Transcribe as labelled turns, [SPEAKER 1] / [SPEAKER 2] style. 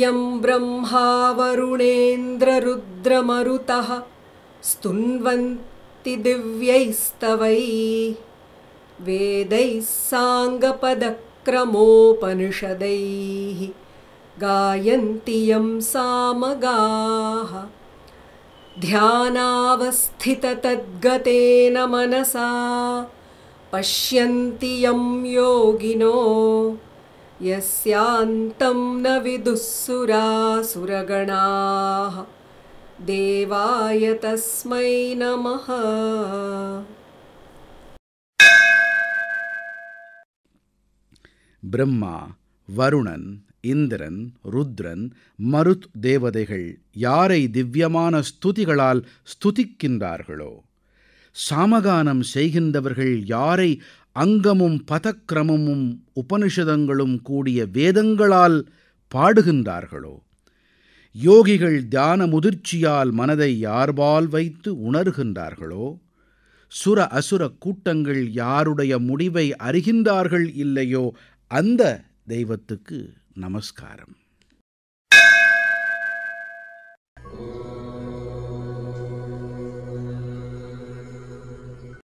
[SPEAKER 1] यं वरुणेन्द्ररुद्रमरुतः स्तुन्वन्ति दिव्यैस्तवै वेदैः साङ्गपदक्रमोपनिषदैः गायन्ति यं सामगाः ध्यानावस्थिततद्गतेन मनसा पश्यन्ति यं योगिनो यस्यान्तं न विदुःसुरासुरगणाः देवाय तस्मै नमः
[SPEAKER 2] பிரம்மா வருணன் இந்திரன் ருத்ரன் மருத் தேவதைகள் யாரை திவ்யமான ஸ்துதிகளால் ஸ்துதிக்கின்றார்களோ சாமகானம் செய்கின்றவர்கள் யாரை அங்கமும் பதக்கிரமமும் உபனிஷதங்களும் கூடிய வேதங்களால் பாடுகின்றார்களோ யோகிகள் தியான முதிர்ச்சியால் மனதை யார்பால் வைத்து உணர்கின்றார்களோ சுர அசுர கூட்டங்கள் யாருடைய முடிவை அறிகின்றார்கள் இல்லையோ அந்த தெய்வத்துக்கு நமஸ்காரம்